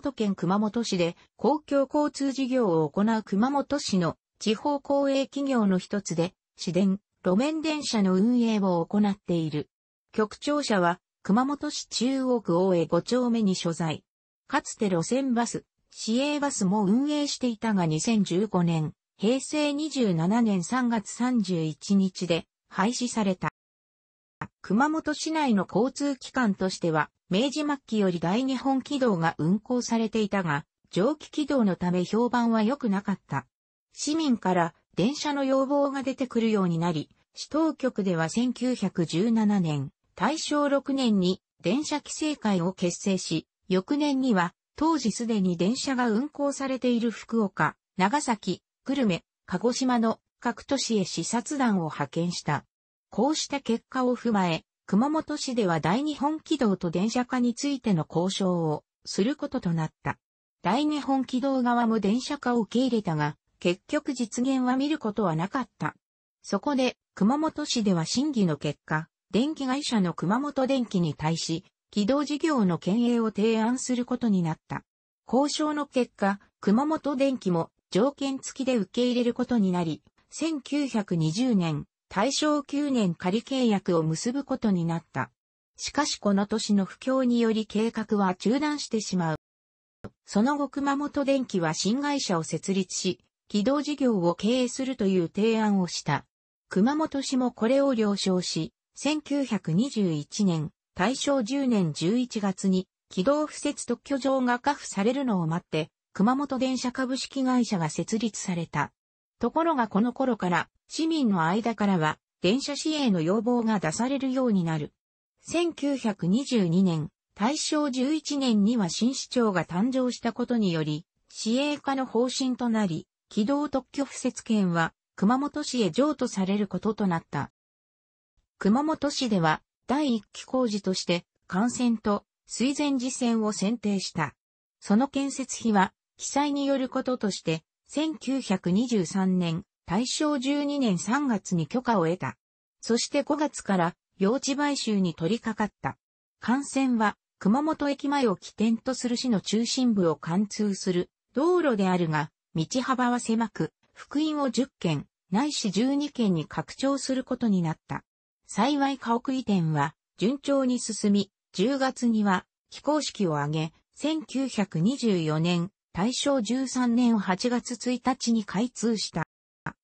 本県熊本市で公共交通事業を行う熊本市の地方公営企業の一つで、市電、路面電車の運営を行っている。局長者は熊本市中央区大江5丁目に所在。かつて路線バス、市営バスも運営していたが2015年、平成27年3月31日で廃止された。熊本市内の交通機関としては、明治末期より大日本軌道が運行されていたが、蒸気軌道のため評判は良くなかった。市民から電車の要望が出てくるようになり、市当局では1917年、大正6年に電車規制会を結成し、翌年には当時すでに電車が運行されている福岡、長崎、久留米、鹿児島の各都市へ視察団を派遣した。こうした結果を踏まえ、熊本市では大日本軌道と電車化についての交渉をすることとなった。大日本軌道側も電車化を受け入れたが、結局実現は見ることはなかった。そこで、熊本市では審議の結果、電気会社の熊本電気に対し、軌道事業の経営を提案することになった。交渉の結果、熊本電気も条件付きで受け入れることになり、1920年大正9年仮契約を結ぶことになった。しかしこの年の不況により計画は中断してしまう。その後熊本電機は新会社を設立し、軌道事業を経営するという提案をした。熊本市もこれを了承し、1921年、大正10年11月に、軌道不設特許状が可付されるのを待って、熊本電車株式会社が設立された。ところがこの頃から、市民の間からは、電車市営の要望が出されるようになる。1922年、大正11年には新市長が誕生したことにより、市営化の方針となり、軌道特許付設権は熊本市へ譲渡されることとなった。熊本市では第一期工事として幹線と水前寺線を選定した。その建設費は記載によることとして1923年、大正12年3月に許可を得た。そして5月から用地買収に取り掛かった。幹線は熊本駅前を起点とする市の中心部を貫通する道路であるが、道幅は狭く、福音を10件、ないし12件に拡張することになった。幸い家屋移転は順調に進み、10月には起工式を挙げ、1924年大正13年8月1日に開通した。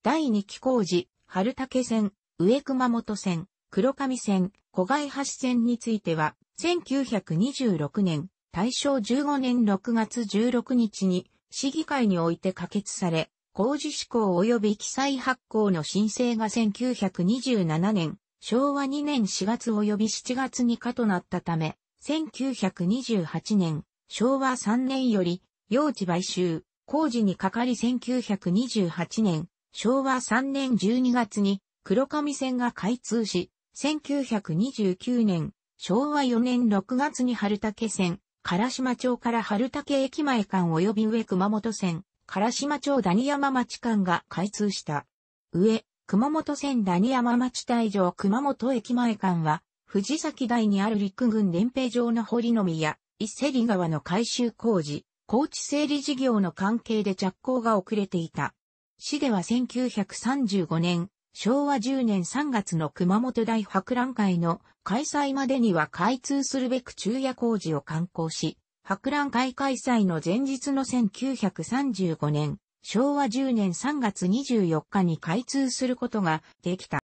第2期工事、春竹線、上熊本線、黒上線、小貝橋線については、1926年、大正15年6月16日に、市議会において可決され、工事施行及び記載発行の申請が1927年、昭和2年4月及び7月に可となったため、1928年、昭和3年より用地買収、工事にかかり1928年、昭和3年12月に黒上線が開通し、1929年、昭和4年6月に春竹線、唐島町から春竹駅前間及び上熊本線、唐島町谷山町間が開通した。上、熊本線谷山町大場熊本駅前間は、藤崎台にある陸軍連兵場の堀の宮、伊勢里川の改修工事、高知整理事業の関係で着工が遅れていた。市では1935年、昭和10年3月の熊本大博覧会の開催までには開通するべく昼夜工事を刊行し、博覧会開催の前日の1935年、昭和10年3月24日に開通することができた。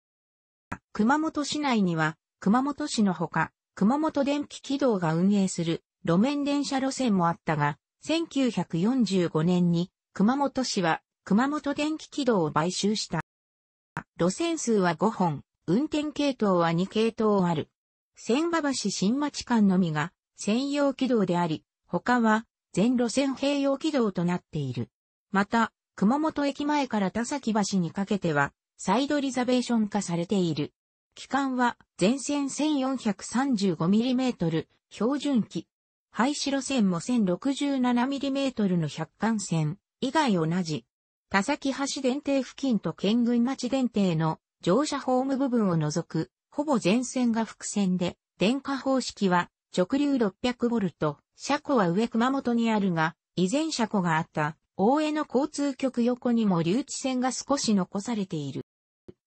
熊本市内には、熊本市のほか、熊本電気軌道が運営する路面電車路線もあったが、1945年に熊本市は熊本電気軌道を買収した。路線数は5本、運転系統は2系統ある。千葉橋新町間のみが専用軌道であり、他は全路線併用軌道となっている。また、熊本駅前から田崎橋にかけては、サイドリザベーション化されている。期間は全線 1435mm 標準期、廃止路線も 1067mm の百貫線以外同じ。田崎橋電停付近と県群町電停の乗車ホーム部分を除く、ほぼ全線が複線で、電化方式は直流 600V、車庫は上熊本にあるが、以前車庫があった大江の交通局横にも留置線が少し残されている。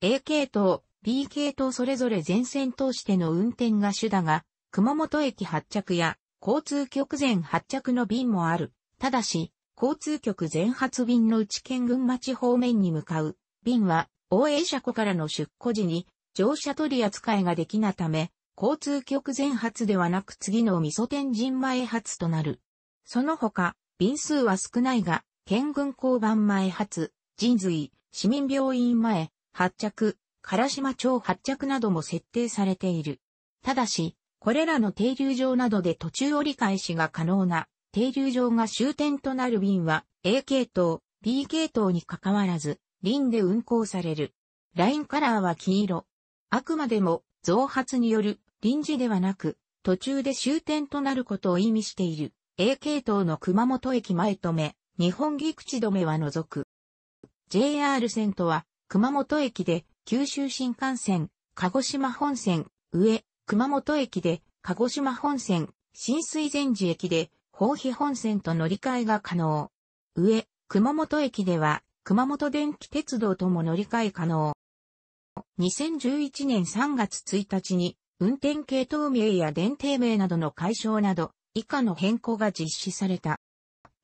A 系統、B 系統それぞれ全線通しての運転が主だが、熊本駅発着や交通局全発着の便もある。ただし、交通局全発便のうち県群町方面に向かう便は、応援車庫からの出庫時に乗車取り扱いができないため、交通局全発ではなく次の味噌天神前発となる。その他、便数は少ないが、県軍交番前発、人髄、市民病院前、発着、唐島町発着なども設定されている。ただし、これらの停留場などで途中折り返しが可能な停留場が終点となる便は A 系統、B 系統に関わらず、輪で運行される。ラインカラーは黄色。あくまでも増発による臨時ではなく、途中で終点となることを意味している。A 系統の熊本駅前止め、日本岐口止めは除く。JR 線とは、熊本駅で、九州新幹線、鹿児島本線、上、熊本駅で、鹿児島本線、新水前寺駅で、宝庇本線と乗り換えが可能。上、熊本駅では、熊本電気鉄道とも乗り換え可能。2011年3月1日に、運転系統名や電停名などの解消など、以下の変更が実施された。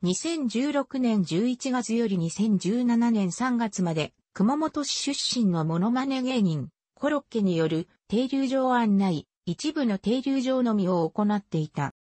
2016年11月より2017年3月まで、熊本市出身のモノマネ芸人、コロッケによる停留場案内、一部の停留場のみを行っていた。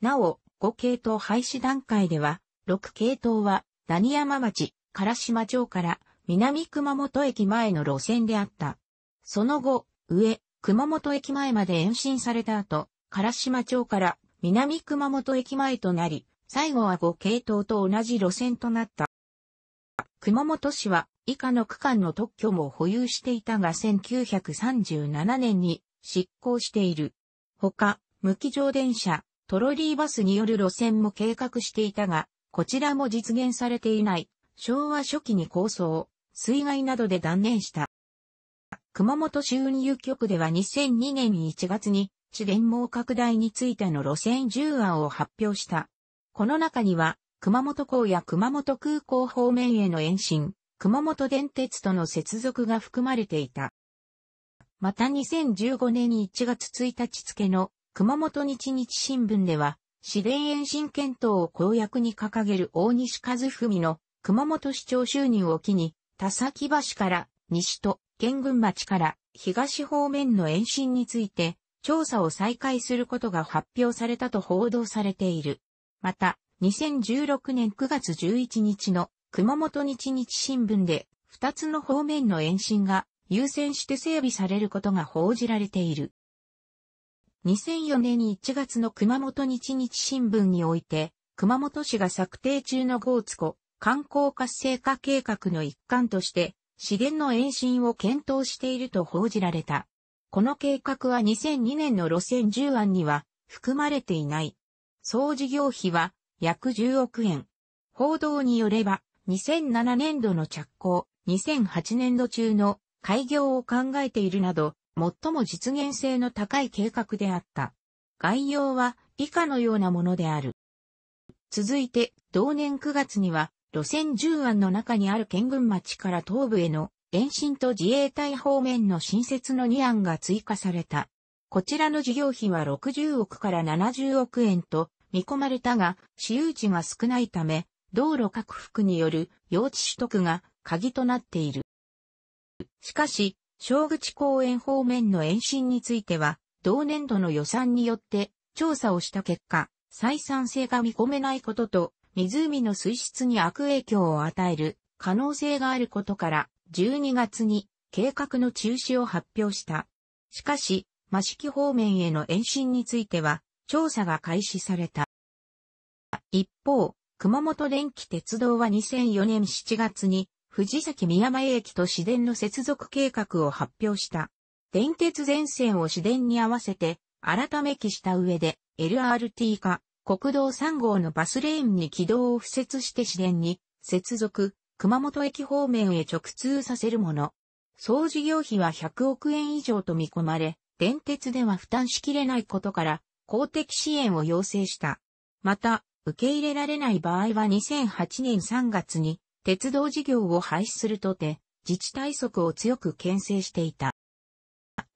なお、5系統廃止段階では、6系統は、谷山町、唐島町から南熊本駅前の路線であった。その後、上、熊本駅前まで延伸された後、唐島町から南熊本駅前となり、最後は5系統と同じ路線となった。熊本市は以下の区間の特許も保有していたが1937年に執行している。ほか、無機乗電車、トロリーバスによる路線も計画していたが、こちらも実現されていない、昭和初期に構想、水害などで断念した。熊本市運輸局では2002年1月に、市電網拡大についての路線10案を発表した。この中には、熊本港や熊本空港方面への延伸、熊本電鉄との接続が含まれていた。また2015年1月1日付の熊本日日新聞では、市電延伸検討を公約に掲げる大西和文の熊本市長就任を機に、田崎橋から西と県群町から東方面の延伸について調査を再開することが発表されたと報道されている。また、2016年9月11日の熊本日日新聞で2つの方面の延伸が優先して整備されることが報じられている。2004年1月の熊本日日新聞において、熊本市が策定中の豪津湖観光活性化計画の一環として、資源の延伸を検討していると報じられた。この計画は2002年の路線10案には含まれていない。総事業費は約10億円。報道によれば、2007年度の着工、2008年度中の開業を考えているなど、最も実現性の高い計画であった。概要は以下のようなものである。続いて、同年9月には、路線10案の中にある県軍町から東部への延伸と自衛隊方面の新設の2案が追加された。こちらの事業費は60億から70億円と見込まれたが、私有地が少ないため、道路拡幅による用地取得が鍵となっている。しかし、小口公園方面の延伸については、同年度の予算によって調査をした結果、採算性が見込めないことと、湖の水質に悪影響を与える可能性があることから、12月に計画の中止を発表した。しかし、益城方面への延伸については、調査が開始された。一方、熊本電気鉄道は2004年7月に藤崎宮前駅と市電の接続計画を発表した。電鉄全線を市電に合わせて、改め期した上で、LRT 化、国道3号のバスレーンに軌道を付設して市電に、接続、熊本駅方面へ直通させるもの。総事業費は100億円以上と見込まれ、電鉄では負担しきれないことから、公的支援を要請した。また、受け入れられない場合は2008年3月に、鉄道事業を廃止するとて、自治体則を強く牽制していた。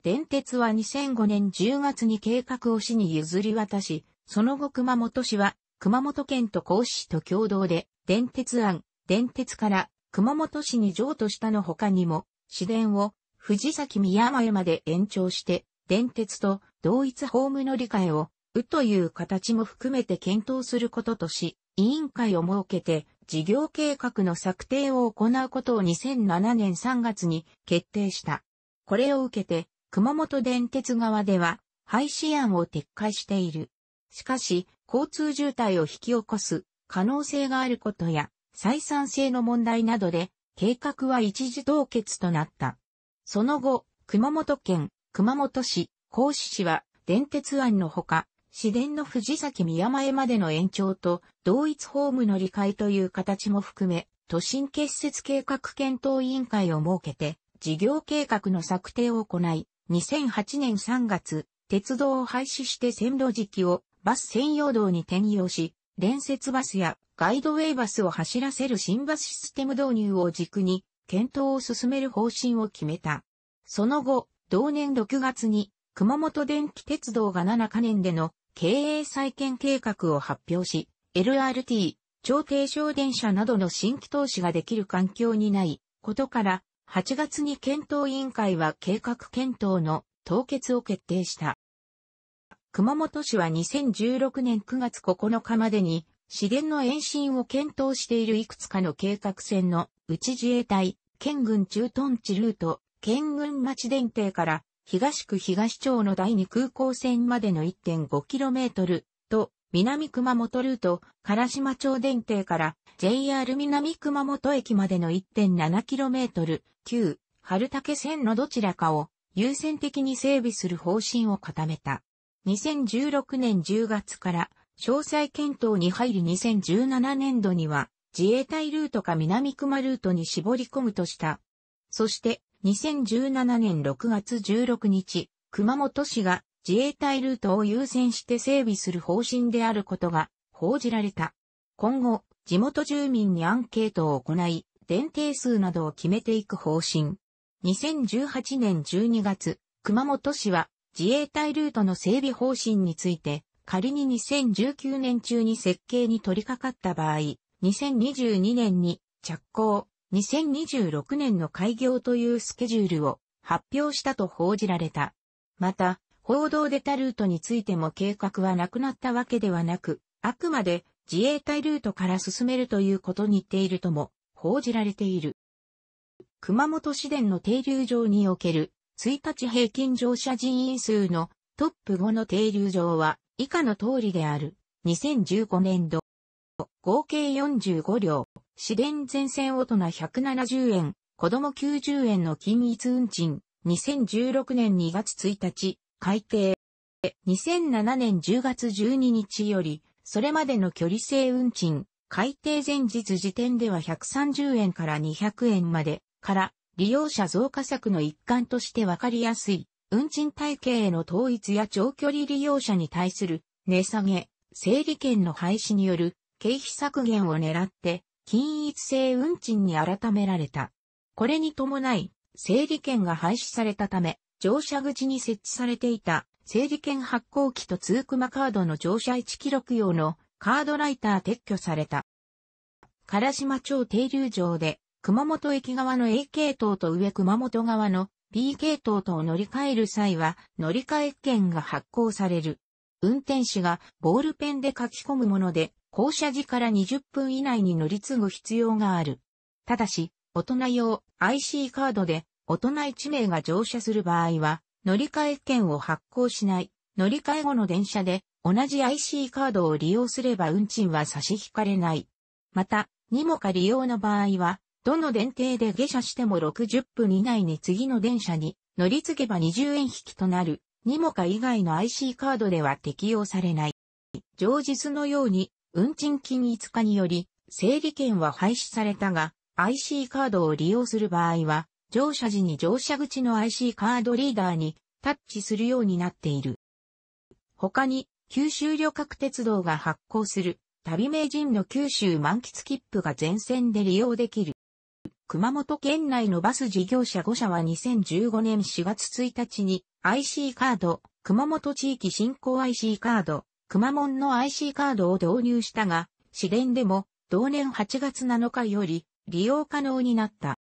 電鉄は2005年10月に計画を市に譲り渡し、その後熊本市は熊本県と甲子市と共同で電鉄案、電鉄から熊本市に譲渡したの他にも、市電を藤崎宮前まで延長して、電鉄と同一ホーム乗り換えを、うという形も含めて検討することとし、委員会を設けて、事業計画の策定を行うことを2007年3月に決定した。これを受けて、熊本電鉄側では、廃止案を撤回している。しかし、交通渋滞を引き起こす可能性があることや、採算性の問題などで、計画は一時凍結となった。その後、熊本県、熊本市、甲子市は、電鉄案のほか、市電の藤崎宮前までの延長と同一ホームの理解という形も含め、都心結節計画検討委員会を設けて、事業計画の策定を行い、2008年3月、鉄道を廃止して線路時期をバス専用道に転用し、連接バスやガイドウェイバスを走らせる新バスシステム導入を軸に、検討を進める方針を決めた。その後、同年6月に、熊本電気鉄道が7カ年での経営再建計画を発表し、LRT、超低小電車などの新規投資ができる環境にないことから、8月に検討委員会は計画検討の凍結を決定した。熊本市は2016年9月9日までに、市電の延伸を検討しているいくつかの計画線の、うち自衛隊、県軍駐屯地ルート、県軍町電停から東区東町の第二空港線までの 1.5km と、南熊本ルート、唐島町電停から JR 南熊本駅までの 1.7km、旧、春竹線のどちらかを優先的に整備する方針を固めた。2016年10月から詳細検討に入り2017年度には自衛隊ルートか南熊ルートに絞り込むとした。そして2017年6月16日、熊本市が自衛隊ルートを優先して整備する方針であることが報じられた。今後、地元住民にアンケートを行い、電定数などを決めていく方針。2018年12月、熊本市は自衛隊ルートの整備方針について、仮に2019年中に設計に取り掛かった場合、2022年に着工、2026年の開業というスケジュールを発表したと報じられた。また、報道出たルートについても計画はなくなったわけではなく、あくまで自衛隊ルートから進めるということに言っているとも報じられている。熊本市電の停留場における1日平均乗車人員数のトップ5の停留場は以下の通りである。2015年度合計45両、市電全線大人170円、子供90円の均一運賃、2016年2月1日、改定。2007年10月12日より、それまでの距離性運賃、改定前日時点では130円から200円まで、から、利用者増加策の一環としてわかりやすい、運賃体系への統一や長距離利用者に対する、値下げ、整理券の廃止による、経費削減を狙って、均一性運賃に改められた。これに伴い、整理券が廃止されたため、乗車口に設置されていた整理券発行機と通クマカードの乗車位置記録用のカードライター撤去された。唐島町停留場で熊本駅側の A 系統と上熊本側の B 系統とを乗り換える際は乗り換え券が発行される。運転士がボールペンで書き込むもので降車時から20分以内に乗り継ぐ必要がある。ただし、大人用 IC カードで大人1名が乗車する場合は、乗り換え券を発行しない、乗り換え後の電車で同じ IC カードを利用すれば運賃は差し引かれない。また、にもか利用の場合は、どの電停で下車しても60分以内に次の電車に乗り継げば20円引きとなる、にもか以外の IC カードでは適用されない。常日のように運賃金5日により、整理券は廃止されたが、IC カードを利用する場合は、乗車時に乗車口の IC カードリーダーにタッチするようになっている。他に、九州旅客鉄道が発行する旅名人の九州満喫切符が全線で利用できる。熊本県内のバス事業者5社は2015年4月1日に IC カード、熊本地域振興 IC カード、熊まモンの IC カードを導入したが、市電でも同年8月7日より利用可能になった。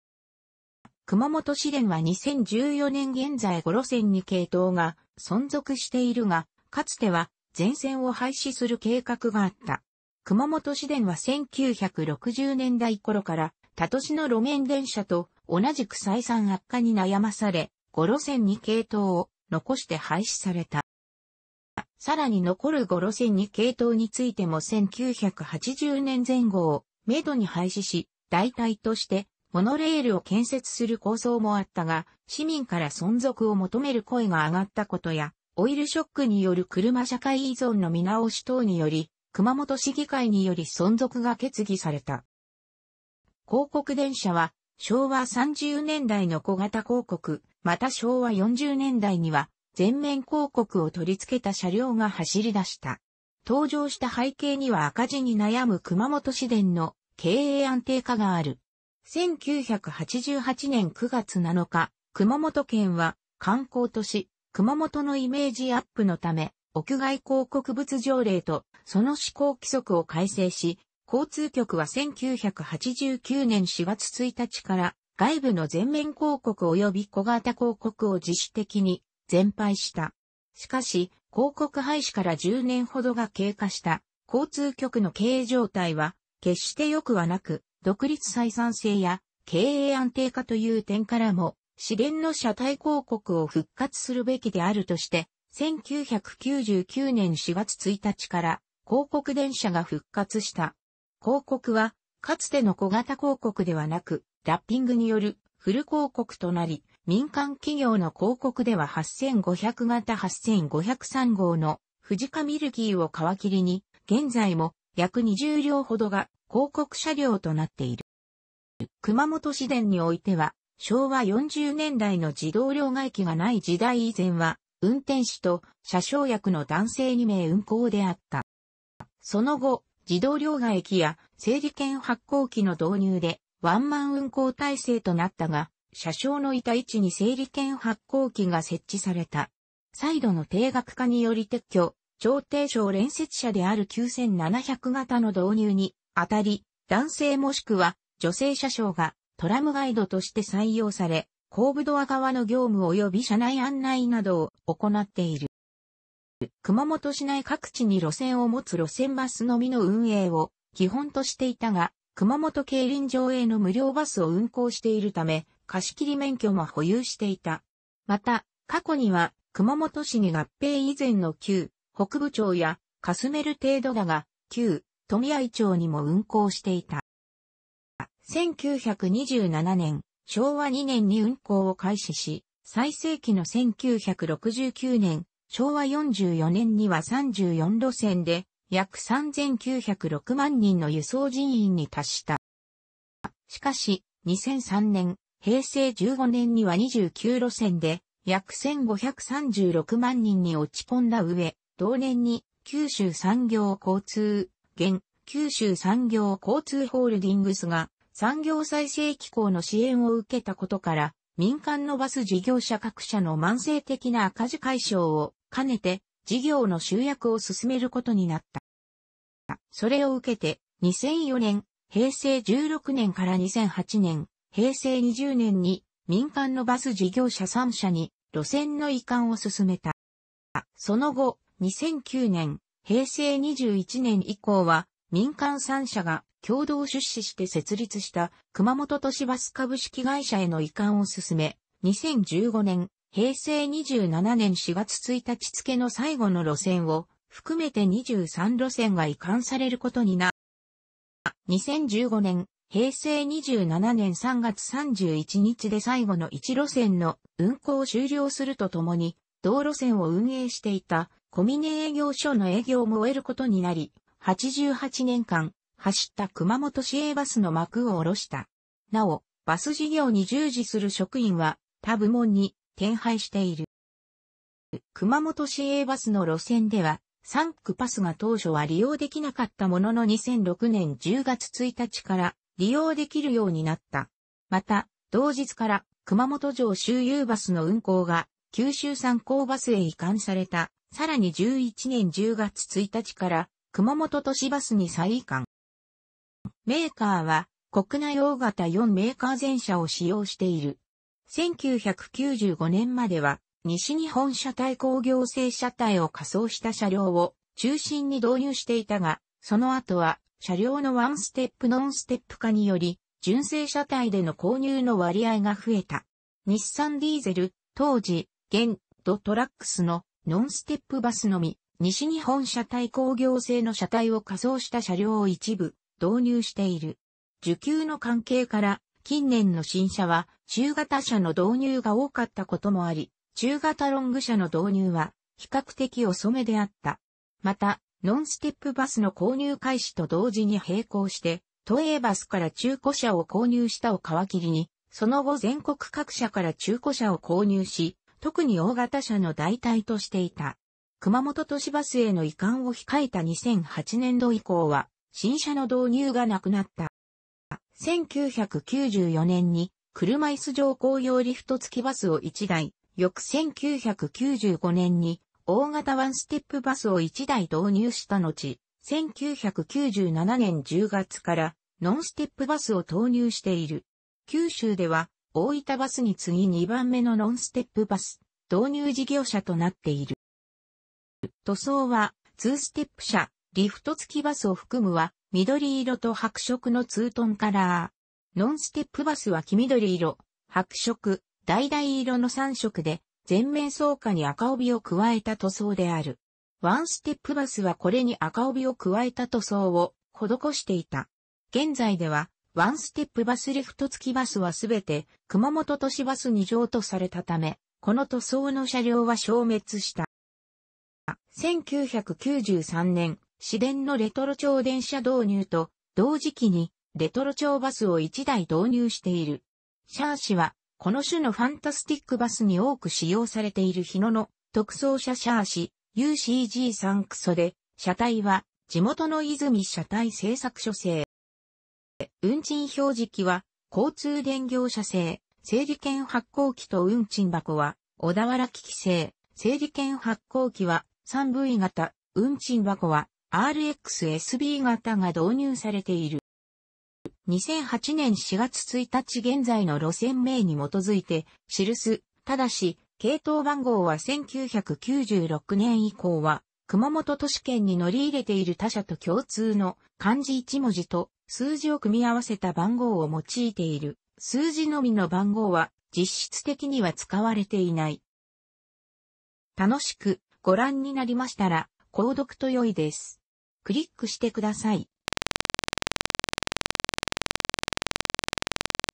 熊本市電は2014年現在5路線に系統が存続しているが、かつては全線を廃止する計画があった。熊本市電は1960年代頃から、他都市の路面電車と同じく採算悪化に悩まされ、5路線に系統を残して廃止された。さらに残る5路線に系統についても1980年前後をめどに廃止し、代替としてモノレールを建設する構想もあったが、市民から存続を求める声が上がったことや、オイルショックによる車社会依存の見直し等により、熊本市議会により存続が決議された。広告電車は昭和30年代の小型広告、また昭和40年代には全面広告を取り付けた車両が走り出した。登場した背景には赤字に悩む熊本市電の経営安定化がある。1988年9月7日、熊本県は観光都市、熊本のイメージアップのため、屋外広告物条例とその施行規則を改正し、交通局は1989年4月1日から外部の全面広告及び小型広告を自主的に全廃した。しかし、広告廃止から10年ほどが経過した、交通局の経営状態は、決して良くはなく、独立採算性や経営安定化という点からも、資源の社体広告を復活するべきであるとして、1999年4月1日から広告電車が復活した。広告は、かつての小型広告ではなく、ラッピングによるフル広告となり、民間企業の広告では8500型8503号の富士カミルキーを皮切りに、現在も約20両ほどが広告車両となっている。熊本市電においては、昭和40年代の自動両替機がない時代以前は、運転士と車掌役の男性2名運行であった。その後、自動両替機や整理券発行機の導入でワンマン運行体制となったが、車掌のいた位置に整理券発行機が設置された。再度の定額化により撤去、調停省連設車である9700型の導入にあたり、男性もしくは女性車掌がトラムガイドとして採用され、後部ドア側の業務及び車内案内などを行っている。熊本市内各地に路線を持つ路線バスのみの運営を基本としていたが、熊本競輪場への無料バスを運行しているため、貸切免許も保有していた。また、過去には、熊本市に合併以前の旧、北部町や、霞める程度だが、旧、富合町にも運行していた。1927年、昭和2年に運行を開始し、最盛期の1969年、昭和44年には34路線で、約3906万人の輸送人員に達した。しかし、2003年、平成15年には29路線で約1536万人に落ち込んだ上、同年に九州産業交通、現九州産業交通ホールディングスが産業再生機構の支援を受けたことから、民間のバス事業者各社の慢性的な赤字解消を兼ねて事業の集約を進めることになった。それを受けて2004年、平成16年から2008年、平成20年に民間のバス事業者3社に路線の移管を進めた。その後、2009年、平成21年以降は民間3社が共同出資して設立した熊本都市バス株式会社への移管を進め、2015年、平成27年4月1日付の最後の路線を含めて23路線が移管されることにな。2015年、平成27年3月31日で最後の1路線の運行を終了するとともに、道路線を運営していた小峰営業所の営業も終えることになり、88年間走った熊本市営バスの幕を下ろした。なお、バス事業に従事する職員は他部門に転廃している。熊本市営バスの路線では、3区パスが当初は利用できなかったものの2006年10月1日から利用できるようになった。また、同日から熊本城周遊バスの運行が九州参考バスへ移管された。さらに11年10月1日から熊本都市バスに再移管。メーカーは国内大型4メーカー全車を使用している。1995年までは西日本車体工業製車体を仮装した車両を中心に導入していたが、その後は車両のワンステップノンステップ化により、純正車体での購入の割合が増えた。日産ディーゼル、当時、現、ドトラックスのノンステップバスのみ、西日本車体工業製の車体を仮想した車両を一部導入している。受給の関係から、近年の新車は中型車の導入が多かったこともあり、中型ロング車の導入は比較的遅めであった。また、ノンステップバスの購入開始と同時に並行して、都営バスから中古車を購入したを皮切りに、その後全国各社から中古車を購入し、特に大型車の代替としていた。熊本都市バスへの移管を控えた2008年度以降は、新車の導入がなくなった。1994年に、車椅子乗降用リフト付きバスを1台、翌1995年に、大型ワンステップバスを1台導入した後、1997年10月からノンステップバスを投入している。九州では大分バスに次2番目のノンステップバス導入事業者となっている。塗装は2ステップ車、リフト付きバスを含むは緑色と白色のツートンカラー。ノンステップバスは黄緑色、白色、橙色の3色で全面装甲に赤帯を加えた塗装である。ワンステップバスはこれに赤帯を加えた塗装を施していた。現在では、ワンステップバスリフト付きバスはすべて熊本都市バスに譲とされたため、この塗装の車両は消滅した。1993年、市電のレトロ超電車導入と同時期にレトロ超バスを1台導入している。シャーシはこの種のファンタスティックバスに多く使用されている日野の特装車シャーシ UCG3 クソで、車体は地元の泉車体製作所製。運賃表示機は交通電業者製、整理券発行機と運賃箱は小田原機器製、整理券発行機は 3V 型、運賃箱は RXSB 型が導入されている。2008年4月1日現在の路線名に基づいて記す。ただし、系統番号は1996年以降は、熊本都市圏に乗り入れている他社と共通の漢字1文字と数字を組み合わせた番号を用いている。数字のみの番号は実質的には使われていない。楽しくご覧になりましたら、購読と良いです。クリックしてください。